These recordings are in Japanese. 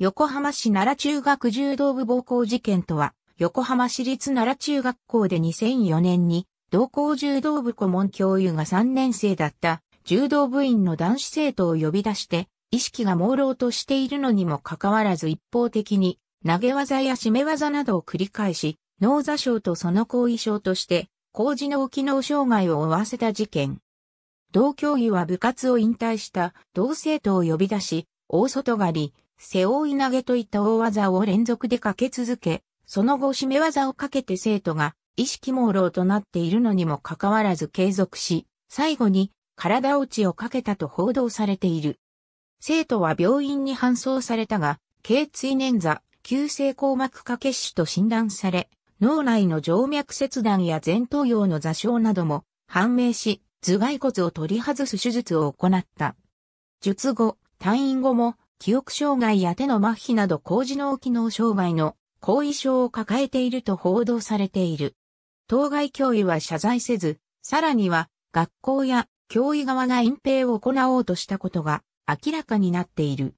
横浜市奈良中学柔道部暴行事件とは、横浜市立奈良中学校で2004年に、同校柔道部顧問教諭が3年生だった柔道部員の男子生徒を呼び出して、意識が朦朧としているのにもかかわらず一方的に、投げ技や締め技などを繰り返し、脳座症とその後遺症として、高次脳機能障害を負わせた事件。同教諭は部活を引退した同生徒を呼び出し、大外刈り、背負い投げといった大技を連続でかけ続け、その後締め技をかけて生徒が意識朦朧となっているのにもかかわらず継続し、最後に体落ちをかけたと報道されている。生徒は病院に搬送されたが、頸椎捻挫、急性硬膜下血腫と診断され、脳内の静脈切断や前頭葉の座礁なども判明し、頭蓋骨を取り外す手術を行った。術後、退院後も記憶障害や手の麻痺など高次脳機能障害の後遺症を抱えていると報道されている。当該教諭は謝罪せず、さらには学校や教諭側が隠蔽を行おうとしたことが明らかになっている。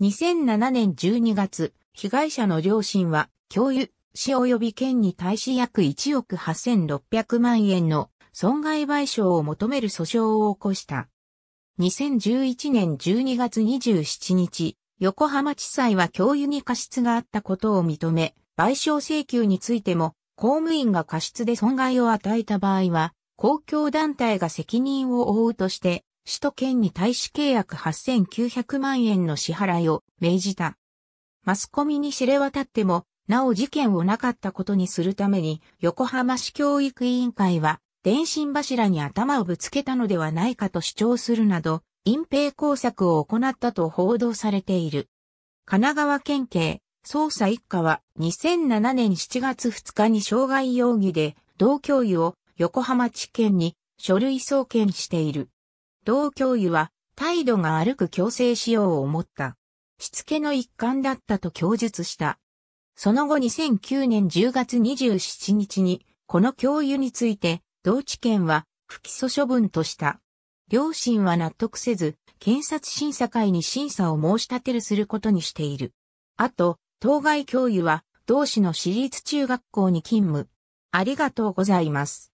2007年12月、被害者の両親は教諭、市及び県に対し約1億8600万円の損害賠償を求める訴訟を起こした。2011年12月27日、横浜地裁は教諭に過失があったことを認め、賠償請求についても、公務員が過失で損害を与えた場合は、公共団体が責任を負うとして、首都圏に対し契約8900万円の支払いを命じた。マスコミに知れ渡っても、なお事件をなかったことにするために、横浜市教育委員会は、電信柱に頭をぶつけたのではないかと主張するなど、隠蔽工作を行ったと報道されている。神奈川県警、捜査一課は2007年7月2日に傷害容疑で同教諭を横浜地検に書類送検している。同教諭は態度が歩く強制しようを思った。しつけの一環だったと供述した。その後2009年10月27日にこの教諭について同地検は不起訴処分とした。両親は納得せず、検察審査会に審査を申し立てるすることにしている。あと、当該教諭は同市の私立中学校に勤務。ありがとうございます。